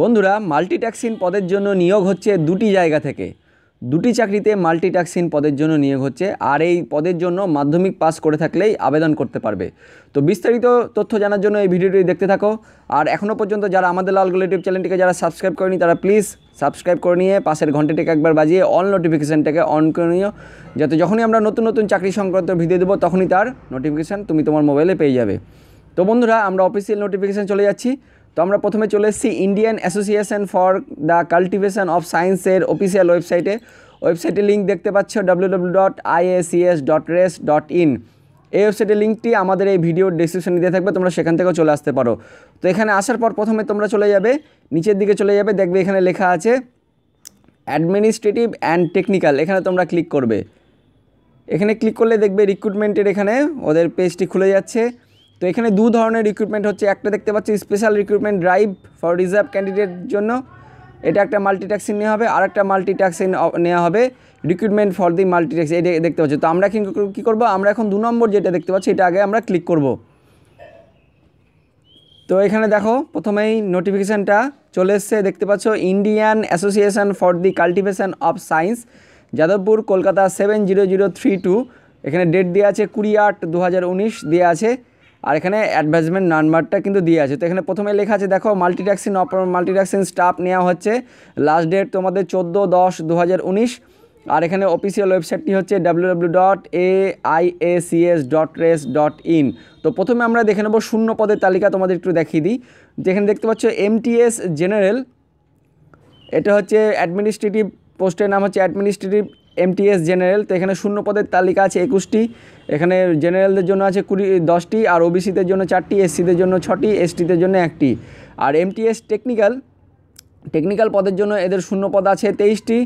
বন্ধুরা মাল্টিট্যাক্সিন পদের জন্য নিয়োগ হচ্ছে দুটি জায়গা থেকে দুটি চাকরিতে মাল্টিট্যাক্সিন পদের জন্য নিয়োগ হচ্ছে আর এই পদের জন্য মাধ্যমিক পাস করে থাকলেই আবেদন করতে পারবে তো বিস্তারিত তথ্য জানার জন্য এই ভিডিওটি দেখতে থাকো আর এখনও পর্যন্ত যারা আমাদের লাল ইউটিউব চ্যানেলটিকে যারা সাবস্ক্রাইব করেনি তারা প্লিজ সাবস্ক্রাইব করে নিয়ে পাশের ঘন্টাটিকে একবার বাজিয়ে অল নোটিফিকেশানটাকে অন করে নিও যাতে যখনই আমরা নতুন নতুন চাকরি সংক্রান্ত ভিডিও দেবো তখনই তার নোটিফিকেশান তুমি তোমার মোবাইলে পেয়ে যাবে তো বন্ধুরা আমরা অফিসিয়াল নোটিফিকেশান চলে যাচ্ছি তো আমরা প্রথমে চলে এসেছি Indian association for the Cultivation of সায়েন্সের অফিসিয়াল ওয়েবসাইটে ওয়েবসাইটে লিঙ্ক দেখতে পাচ্ছ W W dot IACS dot res dot in এই ওয়েবসাইটের লিঙ্কটি আমাদের এই ভিডিওর ডিসক্রিপশানে দিয়ে থাকবে তোমরা সেখান থেকেও চলে আসতে পারো তো এখানে আসার পর প্রথমে তোমরা চলে যাবে নিচের দিকে চলে যাবে দেখবে এখানে লেখা আছে অ্যাডমিনিস্ট্রেটিভ অ্যান্ড টেকনিক্যাল এখানে তোমরা ক্লিক করবে এখানে ক্লিক করলে দেখবে রিক্রুটমেন্টের এখানে ওদের পেজটি খুলে যাচ্ছে তো এখানে দু ধরনের রিক্রুটমেন্ট হচ্ছে একটা দেখতে পাচ্ছি special recruitment drive for reserve candidate জন্য এটা একটা মাল্টিট্যাক্সিন নেওয়া হবে আর একটা মাল্টিট্যাক্সিন নেওয়া হবে রিক্রুটমেন্ট ফর দি মাল্টিট্যাক্সিন এটা দেখতে পাচ্ছি তো আমরা কিন্তু কী করবো আমরা এখন দু নম্বর যেটা দেখতে পাচ্ছি এটা আগে আমরা ক্লিক করব তো এখানে দেখো প্রথমেই নোটিফিকেশানটা চলে এসছে দেখতে পাচ্ছ Indian association for the cultivation of Science Jadavpur Kolkata seven zero zero three two এখানে ডেট দেওয়া আছে কুড়ি আট দু হাজার উনিশ দেওয়া আছে আর এখানে অ্যাডভাইসমেন্ট নাম্বারটা কিন্তু দিয়ে আছে তো এখানে প্রথমে লেখা আছে দেখো মাল্টিট্যাক্সিন মাল্টিট্যাক্সিন স্টাফ নেওয়া হচ্ছে লাস্ট ডেট তোমাদের চোদ্দো দশ দু আর এখানে অফিসিয়াল ওয়েবসাইটটি হচ্ছে W W W dot A I A C S dot res dot in তো প্রথমে আমরা দেখে নেব শূন্য পদের তালিকা তোমাদের একটু দেখিয়ে দিই যেখানে দেখতে পাচ্ছ এমটিএস জেনারেল এটা হচ্ছে অ্যাডমিনিস্ট্রেটিভ পোস্টের নাম হচ্ছে অ্যাডমিনিস্ট্রেটিভ এমটিএস জেনারেল তো এখানে শূন্য পদের তালিকা আছে একুশটি এখানে জেনারেলদের জন্য আছে কুড়ি দশটি আর ওবিসিদের জন্য চারটি এসসিদের জন্য ছটি এসটিদের জন্য একটি আর এমটিএস টেকনিক্যাল টেকনিক্যাল পদের জন্য এদের শূন্য পদ আছে তেইশটি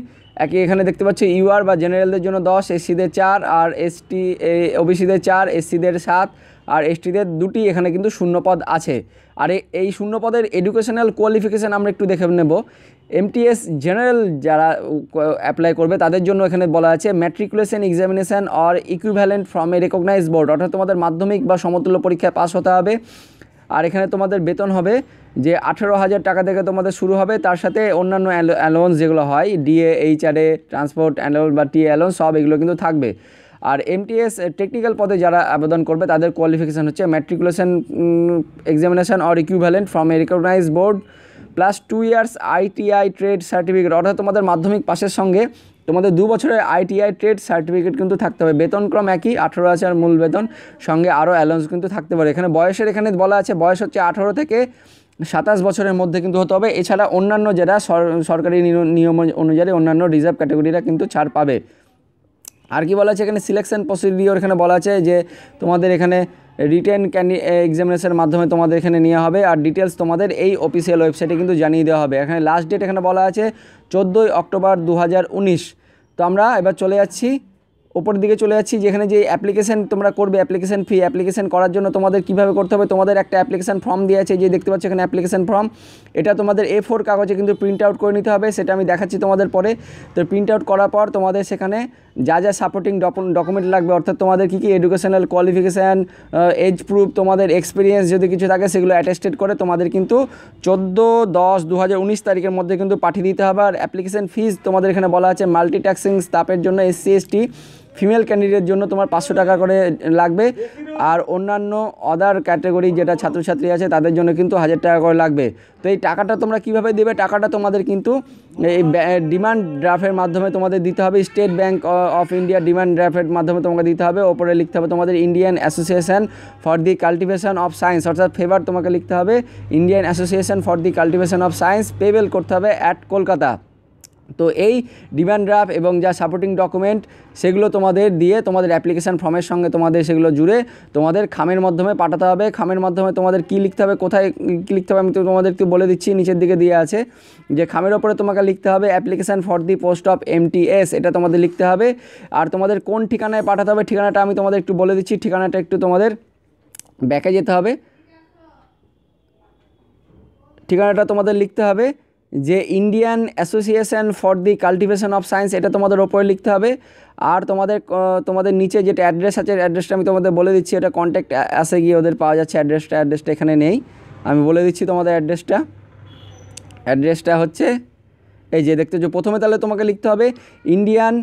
একই এখানে দেখতে পাচ্ছ ইউআর বা জেনারেলদের জন্য দশ এসসিদের চার আর এসটি ওবিসিদের চার এসসিদের সাত আর এসটিদের দুটি এখানে কিন্তু শূন্যপদ আছে আর এই শূন্যপদের এডুকেশনাল কোয়ালিফিকেশান আমরা একটু দেখে নেব এমটিএস জেনারেল যারা অ্যাপ্লাই করবে তাদের জন্য এখানে বলা আছে matriculation examination or equivalent from a recognise board অর্থাৎ তোমাদের মাধ্যমিক বা সমতুল্য পরীক্ষায় পাস হতে হবে আর এখানে তোমাদের বেতন হবে যে আঠেরো হাজার টাকা থেকে তোমাদের শুরু হবে তার সাথে অন্যান্য অ্যালোয়েন্স যেগুলো হয় ডিএ এইচআরএ ট্রান্সপোর্ট অ্যালোয়েন্স বা টি অ্যালোয়েন্স সব এগুলো কিন্তু থাকবে আর এমটিএস টেকনিক্যাল পদে যারা আবেদন করবে তাদের কোয়ালিফিকেশান হচ্ছে matriculation examination or equivalent from a recognise board plus two years ITI trade certificate অর্থাৎ তোমাদের মাধ্যমিক পাশের সঙ্গে তোমাদের দু বছরের আইটিআই ট্রেড সার্টিফিকেট কিন্তু থাকতে হবে বেতনক্রম একই আঠেরো হাজার মূল বেতন সঙ্গে আরও অ্যালাউন্স কিন্তু থাকতে পারে এখানে বয়সের এখানে বলা আছে বয়স হচ্ছে আঠেরো থেকে সাতাশ বছরের মধ্যে কিন্তু হতে হবে এছাড়া অন্যান্য যারা সরকারি নিয়ম অনুযায়ী অন্যান্য রিজার্ভ ক্যাটাগরিরা কিন্তু ছাড় পাবে আর কি বলা আছে এখানে সিলেকশন প্রসিডিওর এখানে বলা আছে যে তোমাদের এখানে রিটেন ক্যান্ডি এক্সামিনেশনের মাধ্যমে তোমাদের এখানে নেওয়া হবে আর ডিটেলস তোমাদের এই অফিসিয়াল ওয়েবসাইটে কিন্তু জানিয়ে দেওয়া হবে এখানে লাস্ট ডেট এখানে বলা আছে চোদ্দোই অক্টোবর দু তো আমরা এবার চলে যাচ্ছি ওপরের দিকে চলে যাচ্ছি যেখানে যে অ্যাপ্লিকেশান তোমরা করবে অ্যাপ্লিকেশান ফি অ্যাপ্লিকেশান করার জন্য তোমাদের কীভাবে করতে হবে তোমাদের একটা অ্যাপ্লিকেশান ফর্ম দিয়ে আছে যে দেখতে পাচ্ছ এখানে অ্যাপ্লিকেশান ফর্ম এটা তোমাদের এ ফোর কাগজে কিন্তু প্রিন্ট আউট করে নিতে হবে সেটা আমি দেখাচ্ছি তোমাদের পরে তো প্রিন্ট আউট করার পর তোমাদের সেখানে যা যা সাপোর্টিং ডকুমেন্ট লাগবে অর্থাৎ তোমাদের কী কী এডুকেশনাল কোয়ালিফিকেশান এজ প্রুফ তোমাদের এক্সপিরিয়েন্স যদি কিছু থাকে সেগুলো অ্যাটেস্টেড করে তোমাদের কিন্তু চোদ্দো দশ দু তারিখের মধ্যে কিন্তু পাঠিয়ে দিতে হবে আর অ্যাপ্লিকেশান ফিজ তোমাদের এখানে বলা আছে মাল্টিট্যাক্সিং স্টাফের জন্য এসসি এসটি ফিমেল ক্যান্ডিডেট জন্য তোমার পাঁচশো টাকা করে লাগবে আর অন্যান্য অদার ক্যাটাগরি যেটা ছাত্রছাত্রী আছে তাদের জন্য কিন্তু হাজার টাকা করে লাগবে তো এই টাকাটা তোমরা কিভাবে দেবে টাকাটা তোমাদের কিন্তু এই ডিমান্ড ড্রাফের মাধ্যমে তোমাদের দিতে হবে State Bank of India demand ড্রাফের মাধ্যমে তোমাকে দিতে হবে ওপরে লিখতে হবে তোমাদের Indian association for the cultivation of Science অর্থাৎ ফেভার তোমাকে লিখতে হবে Indian association for the cultivation of Science payable করতে হবে অ্যাট কলকাতা তো এই ডিমান্ড ড্রাফট এবং যা সাপোর্টিং ডকুমেন্ট সেগুলো তোমাদের দিয়ে তোমাদের অ্যাপ্লিকেশান ফর্মের সঙ্গে তোমাদের সেগুলো জুড়ে তোমাদের খামের মাধ্যমে পাঠাতে হবে খামের মাধ্যমে তোমাদের কী লিখতে হবে কোথায় কী লিখতে হবে আমি তো তোমাদের একটু বলে দিচ্ছি নিচের দিকে দিয়ে আছে যে খামের ওপরে তোমাকে লিখতে হবে application for the post of MTS এটা তোমাদের লিখতে হবে আর তোমাদের কোন ঠিকানায় পাঠাতে হবে ঠিকানাটা আমি তোমাদের একটু বলে দিচ্ছি ঠিকানাটা একটু তোমাদের ব্যাকে যেতে হবে ঠিকানাটা তোমাদের লিখতে হবে যে Indian association for the cultivation of Science এটা তোমাদের ওপরে লিখতে হবে আর তোমাদের তোমাদের নিচে যেটা অ্যাড্রেস আছে অ্যাড্রেসটা আমি তোমাদের বলে দিচ্ছি এটা কন্ট্যাক্ট আসে গিয়ে ওদের পাওয়া যাচ্ছে অ্যাড্রেসটা অ্যাড্রেসটা এখানে নেই আমি বলে দিচ্ছি তোমাদের অ্যাড্রেসটা অ্যাড্রেসটা হচ্ছে এই যে দেখতে যে প্রথমে তাহলে তোমাকে লিখতে হবে Indian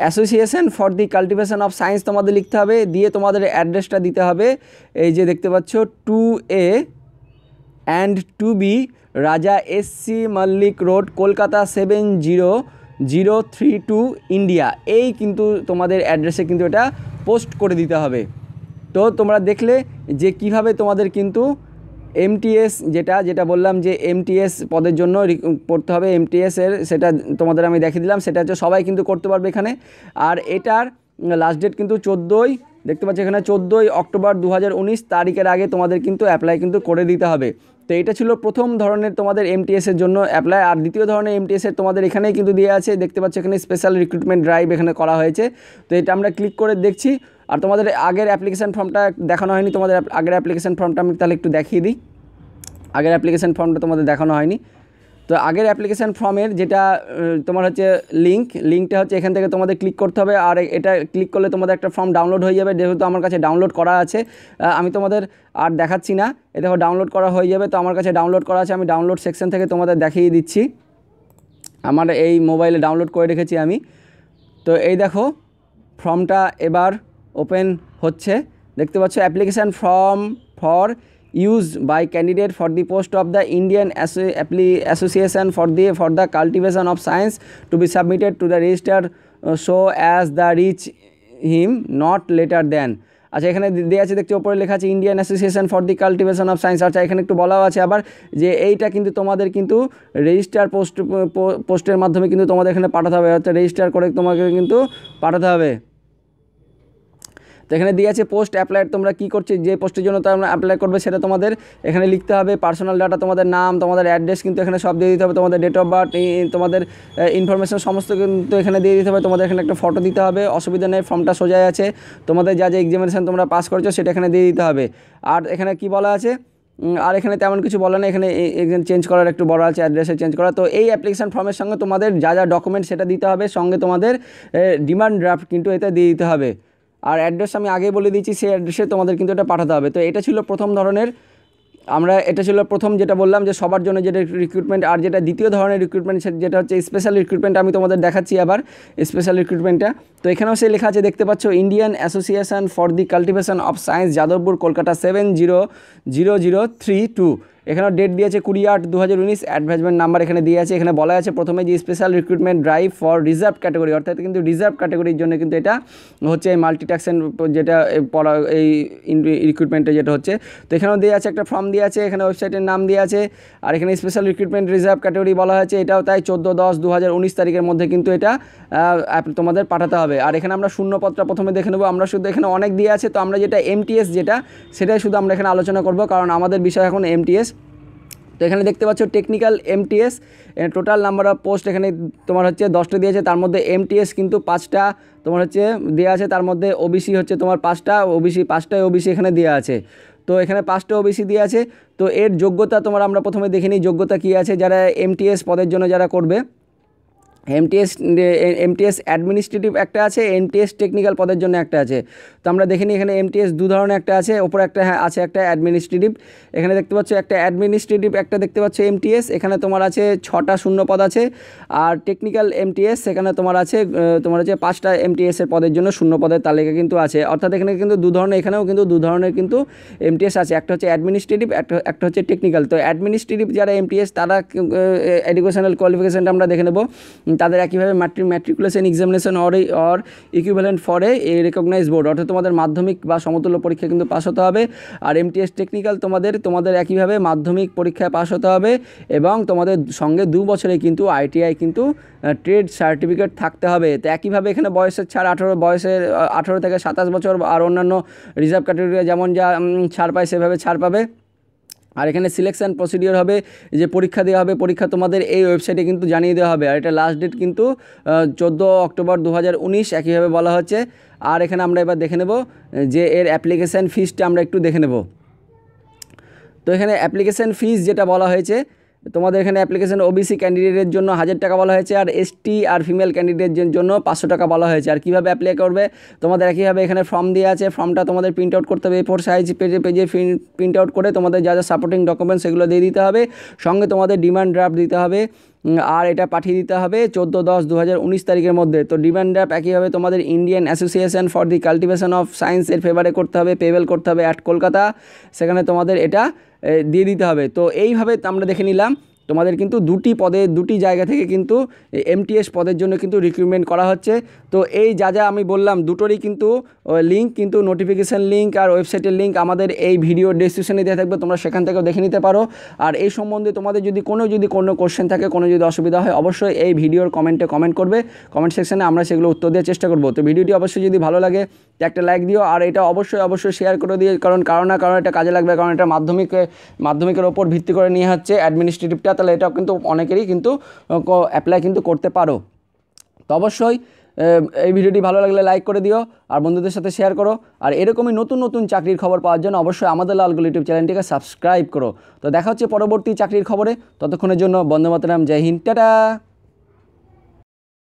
association for the cultivation of Science তোমাদের লিখতে হবে দিয়ে তোমাদের অ্যাড্রেসটা দিতে হবে এই যে দেখতে পাচ্ছ two A and two B Raja S C Mallick Mallick road Kolkata seven zero zero three two India এই কিন্তু তোমাদের অ্যাড্রেসে কিন্তু এটা পোস্ট করে দিতে হবে তো তোমরা দেখলে যে কিভাবে তোমাদের কিন্তু এমটিএস যেটা যেটা বললাম যে এমটিএস পদের জন্য পড়তে হবে এমটিএসের সেটা তোমাদের আমি দেখে দিলাম সেটা হচ্ছে সবাই কিন্তু করতে পারবে এখানে আর এটার লাস্ট ডেট কিন্তু চোদ্দোই দেখতে পাচ্ছি এখানে চোদ্দোই অক্টোবর দু তারিখের আগে তোমাদের কিন্তু অ্যাপ্লাই কিন্তু করে দিতে হবে তো এটা ছিল প্রথম ধরনের তোমাদের এমটিএসের জন্য অ্যাপ্লাই আর দ্বিতীয় ধরনের এমটিএসের তোমাদের এখানেই কিন্তু দেওয়া আছে দেখতে পাচ্ছ এখানে স্পেশাল রিক্রুটমেন্ট ড্রাইভ এখানে করা হয়েছে তো এটা আমরা ক্লিক করে দেখছি আর তোমাদের আগের অ্যাপ্লিকেশান ফর্মটা দেখানো হয়নি তোমাদের আগের অ্যাপ্লিকেশান ফর্মটা আমি তাহলে একটু দেখিয়ে দিই আগের অ্যাপ্লিকেশান ফর্মটা তোমাদের দেখানো হয়নি তো আগের অ্যাপ্লিকেশান ফর্মের যেটা তোমার হচ্ছে লিঙ্ক লিঙ্কটা হচ্ছে এখান থেকে তোমাদের ক্লিক করতে হবে আর এটা ক্লিক করলে তোমাদের একটা ফর্ম ডাউনলোড হয়ে যাবে যেহেতু আমার কাছে ডাউনলোড করা আছে আমি তোমাদের আর দেখাচ্ছি না এ দেখো ডাউনলোড করা হয়ে যাবে তো আমার কাছে ডাউনলোড করা আছে আমি ডাউনলোড সেকশন থেকে তোমাদের দেখিয়ে দিচ্ছি আমার এই মোবাইলে ডাউনলোড করে রেখেছি আমি তো এই দেখো ফর্মটা এবার ওপেন হচ্ছে দেখতে পাচ্ছ application form for used by candidate for the post of the Indian Association for the for the cultivation of science to be submitted to the register uh, so as the reach him not later than আচ্ছা এখানে দেওয়া আছে দেখতে ওপরে লেখা আছে Indian association for the cultivation of Science আচ্ছা এখানে একটু বলাও আছে আবার যে এইটা কিন্তু তোমাদের কিন্তু রেজিস্টার পোস্ট পোস্টের মাধ্যমে কিন্তু তোমাদের এখানে পাঠাতে হবে অর্থাৎ রেজিস্টার করে তোমাকে কিন্তু পাঠাতে হবে তো এখানে দিয়ে আছে পোস্ট অ্যাপ্লাইড তোমরা কী করছে যে পোস্টের জন্য তোমরা অ্যাপ্লাই করবে সেটা তোমাদের এখানে লিখতে হবে পার্সোনাল ডাটা তোমাদের নাম তোমাদের অ্যাড্রেস কিন্তু এখানে সব দিয়ে দিতে হবে তোমাদের ডেট অফ বার্থ তোমাদের ইনফরমেশন সমস্ত কিন্তু এখানে দিয়ে দিতে হবে তোমাদের এখানে একটা ফটো দিতে হবে অসুবিধা নেই ফর্মটা সোজাই আছে তোমাদের যা যা এক্সামিনেশান তোমরা পাস করছো সেটা এখানে দিয়ে দিতে হবে আর এখানে কি বলা আছে আর এখানে তেমন কিছু বলে না এখানে এখানে চেঞ্জ করার একটু বড় আছে অ্যাড্রেসে চেঞ্জ করা তো এই অ্যাপ্লিকেশান ফর্মের সঙ্গে তোমাদের যা যা ডকুমেন্ট সেটা দিতে হবে সঙ্গে তোমাদের ডিমান্ড ড্রাফট কিন্তু এটা দিয়ে দিতে হবে আর অ্যাড্রেস আমি আগে বলে দিয়েছি সেই অ্যাড্রেসে তোমাদের কিন্তু এটা পাঠাতে হবে তো এটা ছিল প্রথম ধরনের আমরা এটা ছিল প্রথম যেটা বললাম যে সবার জন্য যেটা রিক্রুটমেন্ট আর যেটা দ্বিতীয় ধরনের রিক্রুটমেন্ট যেটা হচ্ছে স্পেশাল রিক্রুটমেন্ট আমি তোমাদের দেখাচ্ছি আবার স্পেশাল রিক্রুটমেন্টটা তো এখানেও সে লেখা আছে দেখতে পাচ্ছ Indian association for the cultivation of Science Jadavpur Kolkata seven zero zero zero three two এখানেও ডেট দিয়েছে কুড়ি আট দু হাজার উনিশ অ্যাডভার্টমেন্ট নাম্বার এখানে দিয়ে আছে এখানে বলা আছে প্রথমে যে special recruitment drive for reserve category অর্থাৎ কিন্তু রিজার্ভ ক্যাটাগরির জন্য কিন্তু এটা হচ্ছে এই মাল্টিট্যাক্সেন যেটা পড়া এই রিক্রুটমেন্টে যেটা হচ্ছে তো এখানেও দিয়ে আছে একটা ফর্ম দিয়ে আছে এখানে ওয়েবসাইটের নাম দিয়ে আছে আর এখানে স্পেশাল রিক্রুটমেন্ট রিজার্ভ ক্যাটাগরি বলা হয়েছে এটাও তাই চোদ্দো দশ দু হাজার উনিশ তারিখের মধ্যে কিন্তু এটা তোমাদের পাঠাতে হবে আর এখানে আমরা শূন্যপত্র প্রথমে দেখে নেবো আমরা শুধু এখানে অনেক দিয়ে আছে তো আমরা যেটা এমটিএস যেটা সেটাই শুধু আমরা এখানে আলোচনা করব কারণ আমাদের বিষয় এখন এমটিএস তো এখানে দেখতে পাচ্ছ technical MTS total number of post এখানে তোমার হচ্ছে দশটা দিয়েছে তার মধ্যে এমটিএস কিন্তু পাঁচটা তোমার হচ্ছে দেওয়া আছে তার মধ্যে ওবিসি হচ্ছে তোমার পাঁচটা ওবিসি পাঁচটায় ওবিসি এখানে দেওয়া আছে তো এখানে পাঁচটা ওবিসি দিয়ে আছে তো এর যোগ্যতা তোমার আমরা প্রথমে দেখে নিই যোগ্যতা কী আছে যারা এমটিএস পদের জন্য যারা করবে এমটিএস এমটিএস অ্যাডমিনিস্ট্রেটিভ একটা আছে এমটিএস টেকনিক্যাল পদের জন্য একটা আছে তো আমরা দেখিনি এখানে এমটিএস দু ধরনের একটা আছে ওপরে একটা হ্যাঁ আছে একটা অ্যাডমিনিস্ট্রেটিভ এখানে দেখতে পাচ্ছ একটা অ্যাডমিনিস্ট্রেটিভ একটা দেখতে পাচ্ছ এমটিএস এখানে তোমার আছে ছটা শূন্য পদ আছে আর টেকনিক্যাল এমটিএস সেখানে তোমার আছে তোমার হচ্ছে পাঁচটা এমটিএসের পদের জন্য শূন্য পদের তালিকা কিন্তু আছে অর্থাৎ এখানে কিন্তু দু ধরনের এখানেও কিন্তু দু ধরনের কিন্তু এমটিএস আছে একটা হচ্ছে অ্যাডমিনিস্ট্রেটিভ একটা একটা হচ্ছে টেকনিক্যাল তো অ্যাডমিনিস্ট্রেটিভ যারা এমটিএস তারা এডুকেশনাল কোয়ালিফিকেশানটা আমরা দেখে নেব তাদের একইভাবে matric matriculation examination or or equivalent ফরে এ রেকগনাইজ বোর্ড অর্থাৎ তোমাদের মাধ্যমিক বা সমতুল্য পরীক্ষা কিন্তু পাস হতে হবে আর এমটিএস টেকনিক্যাল তোমাদের তোমাদের একইভাবে মাধ্যমিক পরীক্ষায় পাস হতে হবে এবং তোমাদের সঙ্গে দু বছরে কিন্তু আইটিআই কিন্তু ট্রেড সার্টিফিকেট থাকতে হবে তো একইভাবে এখানে বয়সের ছাড় আঠেরো বয়সের আঠেরো থেকে সাতাশ বছর আর অন্যান্য রিজার্ভ ক্যাটেগরি যেমন যা ছাড় পায় সেভাবে ছাড় পাবে আর এখানে সিলেকশান প্রসিডিওর হবে যে পরীক্ষা দেওয়া হবে পরীক্ষা তোমাদের এই ওয়েবসাইটে কিন্তু জানিয়ে দেওয়া হবে আর এটা লাস্ট ডেট কিন্তু চোদ্দো অক্টোবর দু একইভাবে বলা হচ্ছে আর এখানে আমরা এবার দেখে নেব যে এর অ্যাপ্লিকেশান ফিজটা আমরা একটু দেখে নেব তো এখানে অ্যাপ্লিকেশান ফিজ যেটা বলা হয়েছে তোমাদের এখানে অ্যাপ্লিকেশন ওবিসি ক্যান্ডিডেটের জন্য হাজার টাকা বলা হয়েছে আর এসটি আর ফিমেল ক্যান্ডিডেটের জন্য পাঁচশো টাকা বলা হয়েছে আর কীভাবে অ্যাপ্লাই করবে তোমাদের একইভাবে এখানে ফর্ম দেওয়া আছে ফর্মটা তোমাদের প্রিন্ট আউট করতে হবে এ ফোর সাইজ পেজে পেজে প্রিন্ট আউট করে তোমাদের যা যা সাপোর্টিং ডকুমেন্টস সেগুলো দিয়ে দিতে হবে সঙ্গে তোমাদের ডিমান্ড ড্রাফট দিতে হবে আর এটা পাঠিয়ে দিতে হবে চোদ্দো দশ দু তারিখের মধ্যে তো ডিমান্ড ড্রাফ একইভাবে তোমাদের Indian association for the cultivation of সায়েন্সের ফেভারে করতে হবে পেবেল করতে হবে অ্যাট কলকাতা সেখানে তোমাদের এটা দিয়ে দিতে হবে তো এইভাবে আমরা দেখে নিলাম তোমাদের কিন্তু দুটি পদে দুটি জায়গা থেকে কিন্তু এমটিএস পদের জন্য কিন্তু রিক্রুটমেন্ট করা হচ্ছে তো এই যা যা আমি বললাম দুটোরই কিন্তু লিঙ্ক কিন্তু নোটিফিকেশান লিঙ্ক আর ওয়েবসাইটের লিঙ্ক আমাদের এই ভিডিও ডিসক্রিপশানে দেওয়া থাকবে তোমরা সেখান থেকেও দেখে নিতে পারো আর এই সম্বন্ধে তোমাদের যদি কোনো যদি কোনো কোশ্চেন থাকে কোনো যদি অসুবিধা হয় অবশ্যই এই ভিডিওর কমেন্টে কমেন্ট করবে কমেন্ট সেকশানে আমরা সেগুলো উত্তর দেওয়ার চেষ্টা করবো তো ভিডিওটি অবশ্যই যদি ভালো লাগে একটা লাইক দিও আর এটা অবশ্যই অবশ্যই শেয়ার করে দিও কারণ কারণ না কারণ এটা কাজে লাগবে কারণ এটা মাধ্যমিক মাধ্যমিকের ওপর ভিত্তি করে নিয়ে হচ্ছে অ্যাডমিনিস্ট্রেটিভটা তাহলে এটাও কিন্তু অনেকেরই কিন্তু অ্যাপ্লাই কিন্তু করতে পারো তো অবশ্যই এই ভিডিওটি ভালো লাগলে লাইক করে দিও আর বন্ধুদের সাথে শেয়ার করো আর এরকমই নতুন নতুন চাকরির খবর পাওয়ার জন্য অবশ্যই আমাদের লালগুলো ইউটিউব চ্যানেলটিকে সাবস্ক্রাইব করো তো দেখা হচ্ছে পরবর্তী চাকরির খবরে ততক্ষণের জন্য বন্দে মাতরাম জয় হিন্দ টাটা